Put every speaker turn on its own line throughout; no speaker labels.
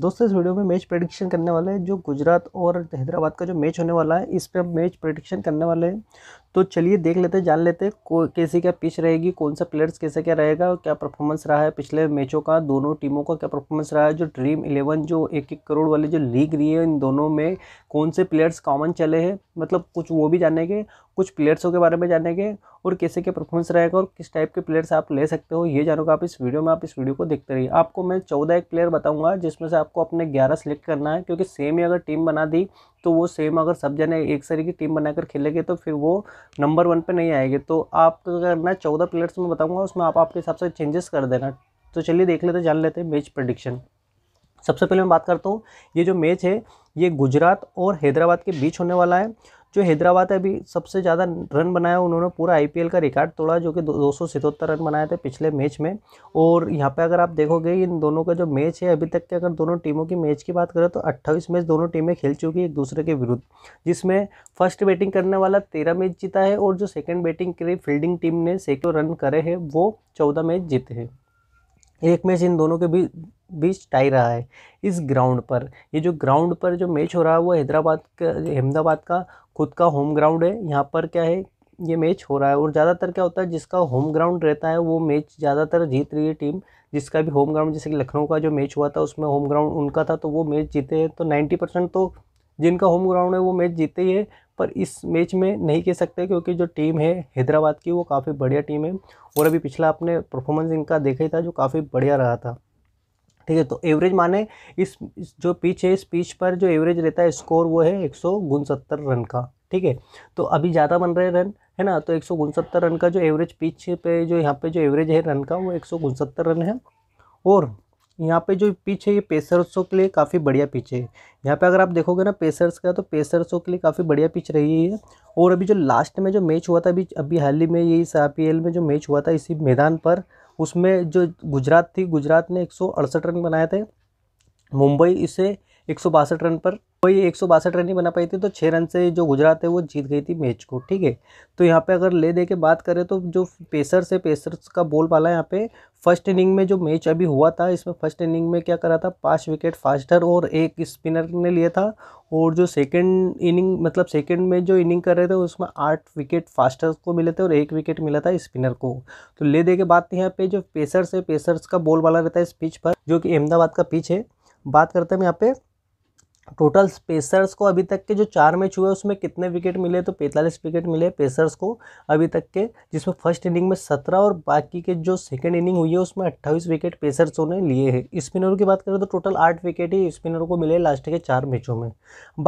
दोस्तों इस वीडियो में मैच प्रडिक्शन करने वाले हैं जो गुजरात और हैदराबाद का जो मैच होने वाला है इस पर हम मैच प्रडिक्शन करने वाले हैं तो चलिए देख लेते हैं जान लेते हैं कैसी क्या पिच रहेगी कौन सा प्लेयर्स कैसे क्या रहेगा और क्या परफॉर्मेंस रहा है पिछले मैचों का दोनों टीमों का क्या परफॉर्मेंस रहा है जो ड्रीम इलेवन जो एक एक करोड़ वाली जो लीग रही है इन दोनों में कौन से प्लेयर्स कॉमन चले हैं मतलब कुछ वो भी जानेंगे कुछ प्लेयर्सों के बारे में जानेंगे और कैसे क्या परफॉर्मेंस रहेगा और किस टाइप के प्लेयर्स आप ले सकते हो ये जानोगे आप इस वीडियो में आप इस वीडियो को देखते रहिए आपको मैं चौदह एक प्लेयर बताऊंगा जिसमें से आपको अपने ग्यारह सेलेक्ट करना है क्योंकि सेम ही अगर टीम बना दी तो वो सेम अगर सब जने एक सरी की टीम बनाकर खेलेंगे तो फिर वो नंबर वन पर नहीं आएंगे तो आपको करना है चौदह प्लेयर्स में बताऊँगा उसमें आप आपके हिसाब से चेंजेस कर देना तो चलिए देख लेते जान लेते मैच प्रडिक्शन सबसे पहले मैं बात करता हूँ ये जो मैच है ये गुजरात और हैदराबाद के बीच होने वाला है जो हैदराबाद है अभी सबसे ज़्यादा रन बनाया उन्होंने पूरा आई का रिकॉर्ड तोड़ा जो कि दो सौ रन बनाए थे पिछले मैच में और यहाँ पर अगर आप देखोगे इन दोनों का जो मैच है अभी तक के अगर दोनों टीमों की मैच की बात करें तो अट्ठाईस मैच दोनों टीमें खेल चुकी एक दूसरे के विरुद्ध जिसमें फर्स्ट बैटिंग करने वाला तेरह मैच जीता है और जो सेकेंड बैटिंग के लिए फील्डिंग टीम ने सैकड़ों रन करे हैं वो चौदह मैच जीते हैं एक मैच इन दोनों के बीच बीच टाई रहा है इस ग्राउंड पर ये जो ग्राउंड पर जो मैच हो रहा है वो हैदराबाद का अहमदाबाद का खुद का होम ग्राउंड है यहाँ पर क्या है ये मैच हो रहा है और ज़्यादातर क्या होता है जिसका होम ग्राउंड रहता है वो मैच ज़्यादातर जीत रही है टीम जिसका भी होम ग्राउंड जैसे कि लखनऊ का जो मैच हुआ था उसमें होम ग्राउंड उनका था तो वो मैच जीते हैं तो नाइन्टी परसेंट तो जिनका होम ग्राउंड है वो मैच जीते ही है पर इस मैच में नहीं कह सकते क्योंकि जो टीम है हैदराबाद की वो काफ़ी बढ़िया टीम है और अभी पिछला आपने परफॉर्मेंस इनका देखा ही था जो काफ़ी बढ़िया रहा था ठीक है तो एवरेज माने इस जो पिच है इस पिच पर जो एवरेज रहता है स्कोर वो है एक रन का ठीक है तो अभी ज़्यादा बन रहे रन है ना तो एक रन का जो एवरेज पिच पे जो यहाँ पे जो एवरेज है रन का वो एक रन है और यहाँ पे जो पिच है ये पेसर्सों के लिए काफ़ी बढ़िया पिच है यहाँ पे अगर आप देखोगे ना पेसर्स का तो पेसर्सों के लिए काफ़ी बढ़िया पिच रही है और अभी जो लास्ट में जो मैच हुआ था अभी अभी हाल ही में ये इस आई में जो मैच हुआ था इसी मैदान पर उसमें जो गुजरात थी गुजरात ने एक रन बनाए थे मुंबई इसे एक रन पर वही एक रन ही बना पाई थी तो छः रन से जो गुजरात है वो जीत गई थी मैच को ठीक है तो यहाँ पे अगर ले दे के बात करें तो जो पेसर्स है पेसर्स का बोल वाला यहाँ पे फर्स्ट इनिंग में जो मैच अभी हुआ था इसमें फर्स्ट इनिंग में क्या करा था पाँच विकेट फास्टर और एक स्पिनर ने लिया था और जो सेकंड इनिंग मतलब सेकंड में जो इनिंग कर रहे थे उसमें आठ विकेट फास्टर को मिले थे और एक विकेट मिला था स्पिनर को तो ले दे के बात यहाँ पे जो पेसर्स है पेसर्स का बॉल वाला रहता है इस पिच पर जो कि अहमदाबाद का पिच है बात करते हैं यहाँ पे टोटल पेसर्स को अभी तक के जो चार मैच हुए उसमें कितने विकेट मिले तो पैंतालीस विकेट मिले पेसर्स को अभी तक के जिसमें फर्स्ट इनिंग में सत्रह और बाकी के जो सेकंड इनिंग हुई है उसमें अट्ठाईस विकेट पेसर्सों ने लिए हैं स्पिनरों की बात करें तो टोटल आठ विकेट ही स्पिनरों को मिले लास्ट के चार मैचों में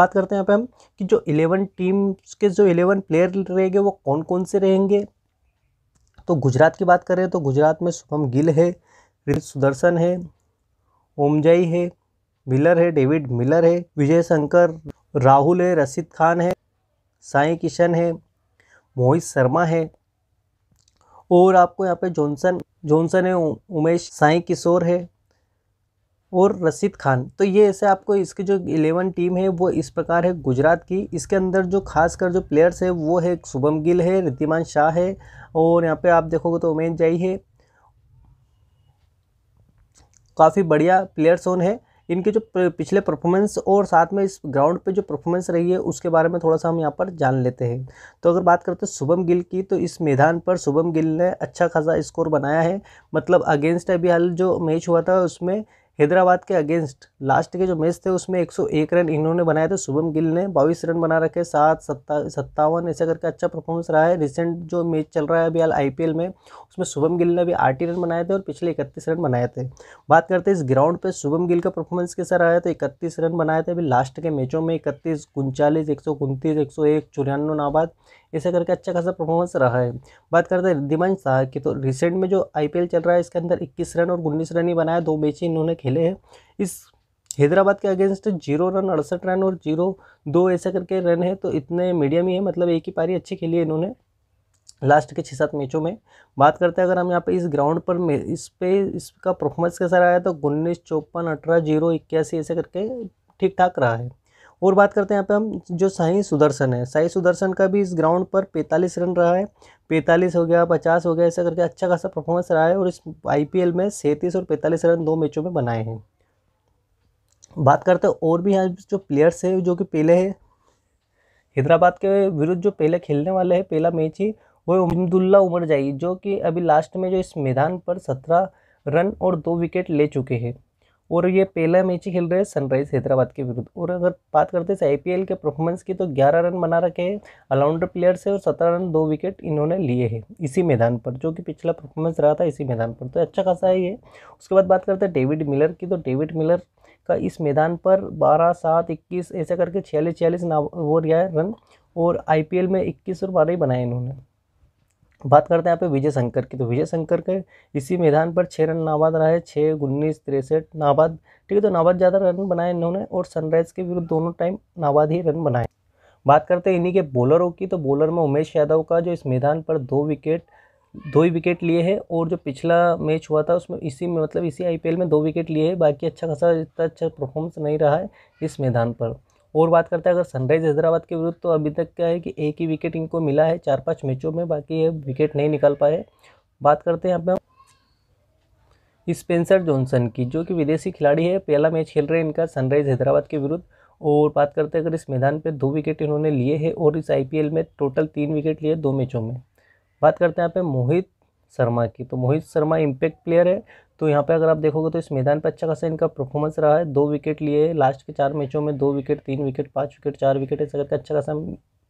बात करते हैं यहाँ पर हम कि जो इलेवन टीम्स के जो इलेवन प्लेयर रहेंगे वो कौन कौन से रहेंगे तो गुजरात की बात करें तो गुजरात में शुभम गिल है सुदर्शन है ओमजई है मिलर है डेविड मिलर है विजय शंकर राहुल है रशीद खान है साई किशन है मोहित शर्मा है और आपको यहाँ पे जॉनसन जॉनसन है उमेश साई किशोर है और रशीद खान तो ये ऐसे आपको इसकी जो इलेवन टीम है वो इस प्रकार है गुजरात की इसके अंदर जो खासकर जो प्लेयर्स है वो है शुभम गिल है रितिमान शाह है और यहाँ पे आप देखोगे तो उमेश जई है काफ़ी बढ़िया प्लेयर्स ऑन है इनके जो पिछले परफॉर्मेंस और साथ में इस ग्राउंड पे जो परफॉर्मेंस रही है उसके बारे में थोड़ा सा हम यहाँ पर जान लेते हैं तो अगर बात करते हैं शुभम गिल की तो इस मैदान पर शुभम गिल ने अच्छा खासा स्कोर बनाया है मतलब अगेंस्ट अभी हाल जो मैच हुआ था उसमें हैदराबाद के अगेंस्ट लास्ट के जो मैच थे उसमें 101 रन इन्होंने बनाए थे शुभम गिल ने बाईस रन बना रखे सात सत्ता सत्तावन ऐसा करके अच्छा परफॉर्मेंस रहा है रिसेंट जो मैच चल रहा है अभी हाल आई में उसमें शुभम गिल ने अभी आठ रन बनाए थे और पिछले इकतीस रन बनाए थे बात करते हैं इस ग्राउंड पर शुभम गिल का परफॉर्मेंस कैसा रहा है तो इकतीस रन बनाए थे अभी लास्ट के मैचों में इकतीस उनचालीस एक सौ उनतीस एक सौ एक चौरानवे नाबाद इसे करके अच्छा खासा परफॉर्मेंस रहा है बात करते हैं रिद्धिमान शाह की तो रिसेंट में जो आईपीएल चल रहा है इसके अंदर 21 रन और उन्नीस रन ही बनाया दो मैच ही इन्होंने खेले हैं इस हैदराबाद के अगेंस्ट जीरो रन अड़सठ रन और जीरो दो ऐसा करके रन है तो इतने मीडियम ही है मतलब एक ही पारी अच्छी खेली है इन्होंने लास्ट के छः सात मैचों में बात करते हैं अगर हम यहाँ पे इस ग्राउंड पर इस पे इसका परफॉर्मेंस कैसा रहा है तो उन्नीस चौपन अठारह जीरो इक्यासी ऐसे करके ठीक ठाक रहा है और बात करते हैं यहाँ पे हम जो साई सुदर्शन है साई सुदर्शन का भी इस ग्राउंड पर पैंतालीस रन रहा है पैंतालीस हो गया पचास हो गया ऐसा करके अच्छा खासा परफॉर्मेंस रहा है और इस आईपीएल में सैंतीस और पैंतालीस रन दो मैचों में बनाए हैं बात करते हैं और भी यहाँ जो प्लेयर्स है जो कि पहले है हैदराबाद के विरुद्ध जो पहले खेलने वाले हैं पहला मैच ही वो अहमदुल्ला उमर जाई जो कि अभी लास्ट में जो इस मैदान पर सत्रह रन और दो विकेट ले चुके हैं और ये पहला मैच ही खेल रहे हैं सनराइज हैदराबाद के विरुद्ध और अगर बात करते हैं आईपीएल के परफॉर्मेंस की तो 11 रन बना रखे हैं ऑलराउंडर प्लेयर्स है और 17 रन दो विकेट इन्होंने लिए हैं इसी मैदान पर जो कि पिछला परफॉर्मेंस रहा था इसी मैदान पर तो अच्छा खासा है ये उसके बाद बात करते हैं डेविड मिलर की तो डेविड मिलर का इस मैदान पर बारह सात इक्कीस ऐसा करके छियालीस छियालीस ना वो रहा है रन और आई में इक्कीस और बारह ही बनाए इन्होंने बात करते हैं यहाँ पे विजय शंकर की तो विजय शंकर के इसी मैदान पर छः रन नाबाद रहा है छः उन्नीस तिरसठ नाबाद ठीक है तो नाबाद ज़्यादा रन बनाए इन्होंने और सनराइज़ के विरुद्ध दोनों टाइम नाबाद ही रन बनाए बात करते हैं इन्हीं के बॉलरों की तो बॉलर में उमेश यादव का जो इस मैदान पर दो विकेट दो ही विकेट लिए हैं और जो पिछला मैच हुआ था उसमें इसी में मतलब इसी आईपीएल में दो विकेट लिए हैं बाकी अच्छा खासा इतना अच्छा परफॉर्मेंस नहीं रहा है इस मैदान पर और बात करते हैं अगर सनराइज हैदराबाद के विरुद्ध तो अभी तक क्या है कि एक ही विकेट इनको मिला है चार पाँच मैचों में बाकी ये विकेट नहीं निकाल पाए बात करते हैं यहाँ पे स्पेंसर जॉनसन की जो कि विदेशी खिलाड़ी है पहला मैच खेल रहे हैं इनका सनराइज हैदराबाद के विरुद्ध और बात करते हैं अगर इस मैदान पर दो विकेट इन्होंने लिए है और इस आई में टोटल तीन विकेट लिए दो मैचों में बात करते हैं यहाँ पे मोहित शर्मा की तो मोहित शर्मा इम्पैक्ट प्लेयर है तो यहाँ पे अगर आप देखोगे तो इस मैदान पर अच्छा खासा इनका परफॉर्मेंस रहा है दो विकेट लिए लास्ट के चार मैचों में दो विकेट तीन विकेट पाँच विकेट चार विकेट ऐसा करके अच्छा खासा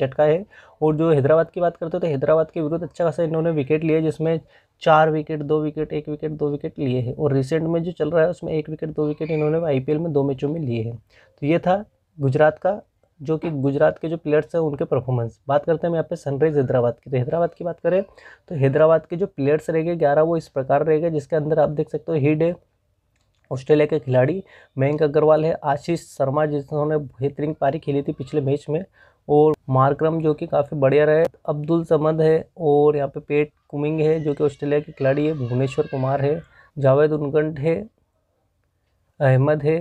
चटका है और जो हैदराबाद की बात करते हो तो हैदराबाद के विरुद्ध अच्छा खासा इन्होंने विकेट लिए जिसमें चार विकेट दो विकेट एक विकेट दो विकेट लिए हैं और रिसेंट में जो चल रहा है उसमें एक विकेट दो विकेट इन्होंने आई में दो मैचों में लिए हैं तो ये था गुजरात का जो कि गुजरात के जो प्लेयर्स हैं उनके परफॉर्मेंस बात करते हैं यहाँ पे सनराइज हैदराबाद की तो हैदराबाद की बात करें तो हैदराबाद के जो प्लेयर्स रह गए ग्यारह वो इस प्रकार रह गए जिसके अंदर आप देख सकते हो हिड है ऑस्ट्रेलिया के खिलाड़ी मयंक अग्रवाल है आशीष शर्मा जिन्होंने बेहतरीन पारी खेली थी पिछले मैच में और मार्क्रम जो कि काफ़ी बढ़िया रहे अब्दुल समद है और यहाँ पे पेट कुमिंग है जो कि ऑस्ट्रेलिया के खिलाड़ी है भुवनेश्वर कुमार है जावेद उनगंठ है अहमद है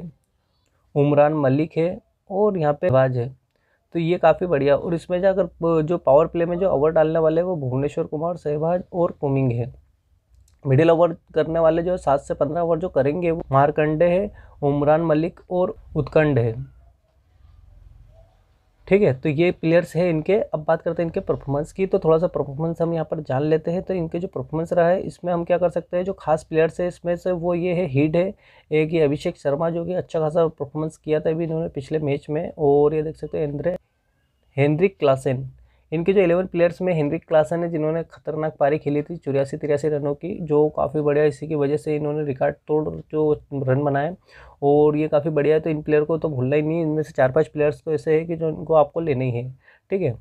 उमरान मलिक है और यहाँ पे आवाज है तो ये काफ़ी बढ़िया और इसमें जाकर जो पावर प्ले में जो ओवर डालने वाले हैं वो भुवनेश्वर कुमार सहवाज और कुमिंग है मिडिल ओवर करने वाले जो सात से पंद्रह ओवर जो करेंगे वो मारकंडे है उमरान मलिक और उत्कंड है ठीक है तो ये प्लेयर्स हैं इनके अब बात करते हैं इनके परफॉर्मेंस की तो थोड़ा सा परफॉर्मेंस हम यहाँ पर जान लेते हैं तो इनके जो परफॉर्मेंस रहा है इसमें हम क्या कर सकते हैं जो खास प्लेयर्स है इसमें से वो ये है हीड है एक ये अभिषेक शर्मा जो कि अच्छा खासा परफॉर्मेंस किया था अभी इन्होंने पिछले मैच में और ये देख सकते हैं इंद्रे हेनरिक क्लासेन इनके जो एलेवन प्लेयर्स में हेनरिक क्लासन है जिन्होंने खतरनाक पारी खेली थी चौरासी तिरासी रनों की जो काफ़ी बढ़िया इसी की वजह से इन्होंने रिकॉर्ड तोड़ जो रन बनाए और ये काफ़ी बढ़िया है तो इन प्लेयर को तो भूलना ही नहीं इनमें से चार पाँच प्लेयर्स तो ऐसे है कि जो इनको आपको लेना ही है ठीक है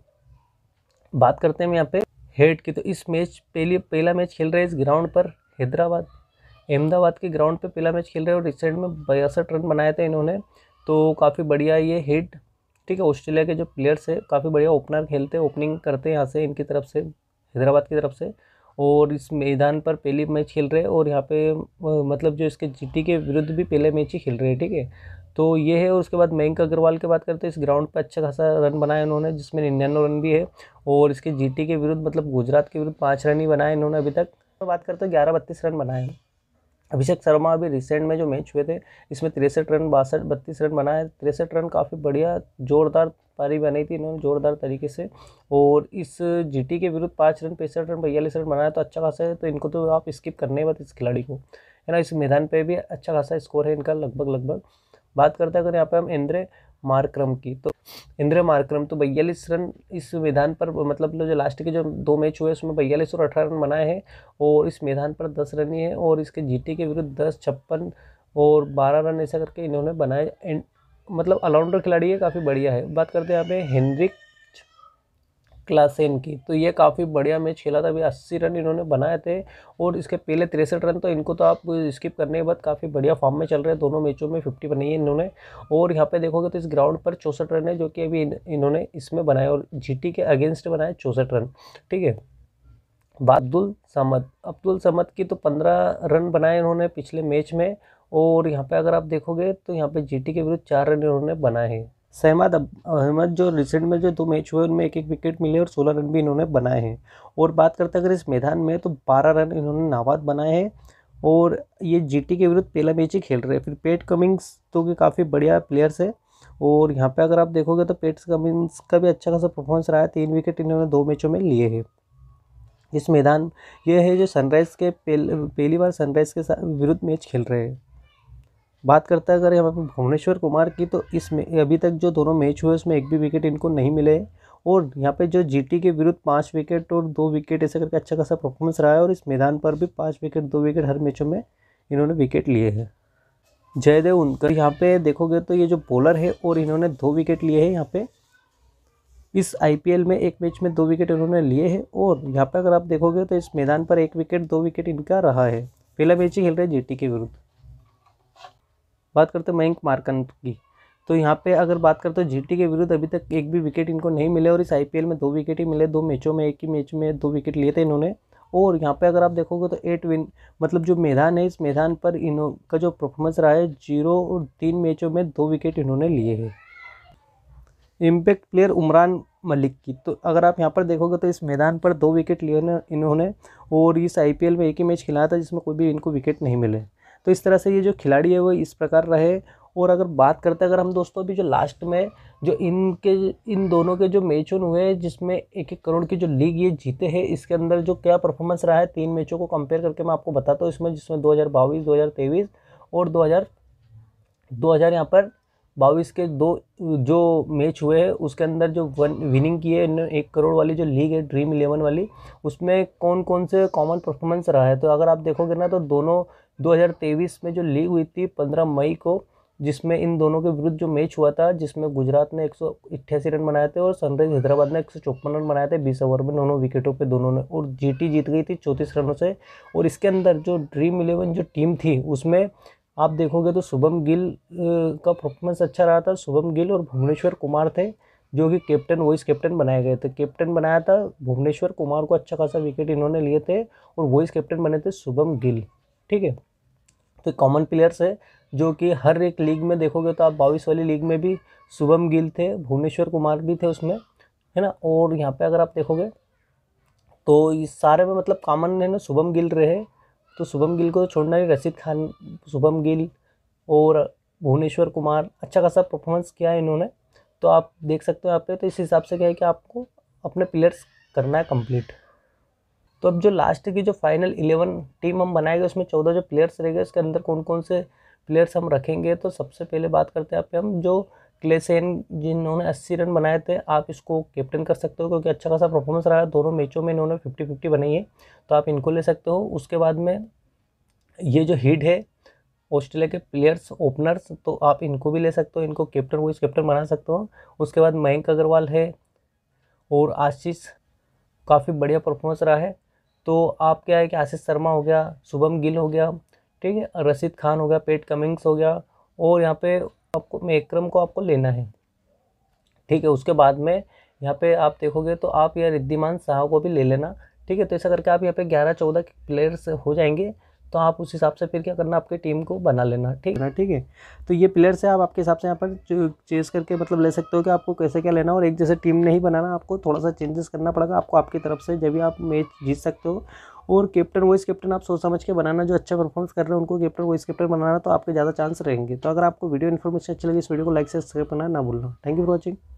बात करते हैं हम यहाँ पे हेड की तो इस मैच पहली पहला मैच खेल रहे हैं इस ग्राउंड पर हैदराबाद अहमदाबाद के ग्राउंड पे पहला मैच खेल रहे हैं और इस में बयासठ रन बनाए थे इन्होंने तो काफ़ी बढ़िया ये हेड ठीक है ऑस्ट्रेलिया के जो प्लेयर्स है काफ़ी बढ़िया ओपनर खेलते हैं ओपनिंग करते हैं यहाँ से इनकी तरफ से हैदराबाद की तरफ से और इस मैदान पर पहली मैच खेल रहे हैं और यहाँ पे मतलब जो इसके जीटी के विरुद्ध भी पहले मैच ही खेल रहे हैं ठीक है तो ये है और उसके बाद मयंक अग्रवाल की बात करते हैं इस ग्राउंड पर अच्छा खासा रन बनाया इन्होंने जिसमें निन्यानवे रन भी है और इसके जीटी के विरुद्ध मतलब गुजरात के विरुद्ध पाँच रन ही बनाए इन्होंने अभी तक तो बात करते हैं ग्यारह बत्तीस रन बनाए अभिषेक शर्मा अभी रिसेंट में जो मैच हुए थे इसमें तिरसठ रन बासठ बत्तीस रन बनाए है तिरसठ रन काफ़ी बढ़िया जोरदार पारी बनाई थी इन्होंने जोरदार तरीके से और इस जीटी के विरुद्ध पाँच रन पैंसठ रन बयालीस रन बनाया तो अच्छा खासा है तो इनको तो आप स्किप करने बात इस खिलाड़ी को है ना इस मैदान पर भी अच्छा खासा स्कोर है इनका लगभग लगभग बात करते हैं अगर यहाँ पर हम इंद्रे मार्क्रम की तो इंद्र मार्क्रम तो बयालीस रन इस मैदान पर मतलब जो लास्ट के जो दो मैच हुए उसमें बयालीस और अठारह रन बनाए हैं और इस मैदान पर दस रन ही है और इसके जीटी के विरुद्ध दस छप्पन और बारह रन ऐसा करके इन्होंने बनाए एंड मतलब ऑलराउंडर खिलाड़ी है काफ़ी बढ़िया है बात करते हैं यहाँ पे हेनरिक क्लासेन की तो ये काफ़ी बढ़िया मैच खेला था अभी अस्सी रन इन्होंने बनाए थे और इसके पहले तिरसठ रन तो इनको तो आप स्किप करने के बाद काफ़ी बढ़िया फॉर्म में चल रहे हैं दोनों मैचों में फिफ्टी बनाई है इन्होंने और यहाँ पे देखोगे तो इस ग्राउंड पर चौंसठ रन है जो कि अभी इन्होंने इसमें बनाए और जी के अगेंस्ट बनाए चौंसठ रन ठीक है अब्दुल समद अब्दुल समद की तो पंद्रह रन बनाए इन्होंने पिछले मैच में और यहाँ पे अगर आप देखोगे तो यहाँ पे जीटी के विरुद्ध चार रन इन्होंने बनाए हैं सहमद अहमद जो रिसेंट में जो दो मैच हुए उनमें एक एक विकेट मिले और सोलह रन भी इन्होंने बनाए हैं और बात करते अगर इस मैदान में तो बारह रन इन्होंने नाबाद बनाए हैं और ये जीटी के विरुद्ध पहला मैच ही खेल रहे हैं फिर पेट कमिंग्स तो काफ़ी बढ़िया प्लेयर्स है और यहाँ पे अगर आप देखोगे तो पेट कमिंग्स का भी अच्छा खासा परफॉर्मेंस रहा है तीन विकेट इन्होंने दो मैचों में लिए हैं इस मैदान ये है जो सनराइज़ के पहली पेल, बार सनराइज़ के विरुद्ध मैच खेल रहे हैं बात करते हैं अगर यहाँ पर भुवनेश्वर कुमार की तो इसमें अभी तक जो दोनों मैच हुए उसमें एक भी विकेट इनको नहीं मिले और यहाँ पे जो जीटी के विरुद्ध पाँच विकेट और दो विकेट ऐसा करके अच्छा खासा परफॉर्मेंस रहा है और इस मैदान पर भी पाँच विकेट दो विकेट हर मैचों में इन्होंने विकेट लिए हैं जयदेव उनकर यहाँ पे देखोगे तो ये जो बॉलर है और इन्होंने दो विकेट लिए हैं यहाँ पे इस आईपीएल में एक मैच में दो विकेट इन्होंने लिए हैं और यहाँ पे अगर आप देखोगे तो इस मैदान पर एक विकेट दो विकेट इनका रहा है पहला मैच ही खेल रहे हैं जीटी के विरुद्ध बात करते हैं मयंक मारकंद की तो यहाँ पे अगर बात करते हो जीटी के विरुद्ध अभी तक एक भी विकेट इनको नहीं मिले और इस आईपीएल में दो विकेट ही मिले दो मैचों में एक ही मैच में दो विकेट लिए थे इन्होंने और यहाँ पे अगर आप देखोगे तो एट विन मतलब जो मैदान है इस मैदान पर इन्हों का जो परफॉर्मेंस रहा है जीरो और तीन मैचों में दो विकेट इन्होंने लिए है इम्पैक्ट प्लेयर उमरान मलिक की तो अगर आप यहाँ पर देखोगे तो इस मैदान पर दो विकेट लिए इन्होंने और इस आई में एक ही मैच खिलाया था जिसमें कोई भी इनको विकेट नहीं मिले तो इस तरह से ये जो खिलाड़ी है वो इस प्रकार रहे और अगर बात करते अगर हम दोस्तों अभी जो लास्ट में जो इनके इन दोनों के जो मैचों हुए हैं जिसमें एक एक करोड़ की जो लीग ये जीते हैं इसके अंदर जो क्या परफॉर्मेंस रहा है तीन मैचों को कंपेयर करके मैं आपको बताता हूँ इसमें जिसमें दो हज़ार बाईस दो हज़ार तेईस और दो हज़ार दो हज़ार यहाँ पर बाईस के दो जो मैच हुए हैं उसके अंदर जो वन विनिंग की है एक करोड़ वाली जो लीग है ड्रीम इलेवन वाली उसमें कौन कौन से कॉमन परफॉर्मेंस रहा है तो अगर आप देखोगे ना तो दोनों 2023 में जो लीग हुई थी 15 मई को जिसमें इन दोनों के विरुद्ध जो मैच हुआ था जिसमें गुजरात ने एक रन बनाए थे और सनराइज हैदराबाद ने एक रन बनाए थे बीस ओवर में दोनों विकेटों पे दोनों ने और जीटी जीत गई थी चौंतीस रनों से और इसके अंदर जो ड्रीम इलेवन जो टीम थी उसमें आप देखोगे तो शुभम गिल का परफॉर्मेंस अच्छा रहा था शुभम गिल और भुवनेश्वर कुमार थे जो कि कैप्टन वॉइस कैप्टन बनाए गए थे कैप्टन बनाया था भुवनेश्वर कुमार को अच्छा खासा विकेट इन्होंने लिए थे और वॉइस कैप्टन बने थे शुभम गिल ठीक है तो कॉमन प्लेयर्स है जो कि हर एक लीग में देखोगे तो आप बाईस वाली लीग में भी शुभम गिल थे भुवनेश्वर कुमार भी थे उसमें है ना और यहाँ पे अगर आप देखोगे तो इस सारे में मतलब कॉमन है ना शुभम गिल रहे तो शुभम गिल को तो छोड़ना ही रशीद खान शुभम गिल और भुवनेश्वर कुमार अच्छा खासा परफॉर्मेंस किया है इन्होंने तो आप देख सकते हो यहाँ पे तो इस हिसाब से क्या है कि आपको अपने प्लेयर्स करना है कम्प्लीट तो अब जो लास्ट की जो फाइनल इलेवन टीम हम बनाएंगे उसमें चौदह जो प्लेयर्स रहेंगे उसके अंदर कौन कौन से प्लेयर्स हम रखेंगे तो सबसे पहले बात करते हैं आप हम जो क्लेसेन जिन्होंने अस्सी रन बनाए थे आप इसको कैप्टन कर सकते हो क्योंकि अच्छा खासा परफॉर्मेंस रहा है दोनों मैचों में इन्होंने फिफ्टी फिफ्टी बनाई है तो आप इनको ले सकते हो उसके बाद में ये जो हिट है ऑस्ट्रेलिया के प्लेयर्स ओपनर्स तो आप इनको भी ले सकते हो इनको कैप्टन वाइस कैप्टन बना सकते हो उसके बाद मयंक अग्रवाल है और आशीष काफ़ी बढ़िया परफॉर्मेंस रहा है तो आप क्या है कि आशीष शर्मा हो गया शुभम गिल हो गया ठीक है रशीद खान हो गया पेट कमिंग्स हो गया और यहाँ पे आपको मेक्रम को आपको लेना है ठीक है उसके बाद में यहाँ पे आप देखोगे तो आप यह रिद्धिमान साह को भी ले लेना ठीक है तो ऐसा करके आप यहाँ पे ग्यारह चौदह प्लेयर्स हो जाएंगे तो आप उस हिसाब से फिर क्या करना आपकी टीम को बना लेना ठीक है ठीक है तो ये प्लेयर से आप आपके हिसाब से यहाँ पर चेज करके मतलब ले सकते हो कि आपको कैसे क्या लेना और एक जैसे टीम नहीं बनाना आपको थोड़ा सा चेंजेस करना पड़ेगा आपको आपकी तरफ से जब भी आप मैच जीत सकते हो और कैप्टन वाइस कैप्टन आप सोच समझ के बनाना जो अच्छा परफॉर्मेंस कर रहे हैं उनको कैप्टन वाइस कैप्टन बनाना तो आपके ज़्यादा चांस रहेंगे तो अगर आपको वीडियो इन्फॉर्मेशन अच्छी लगी इस वीडियो को लाइक से सब्सक्राइब करना ना भूलना थैंक यू फॉर वॉचिंग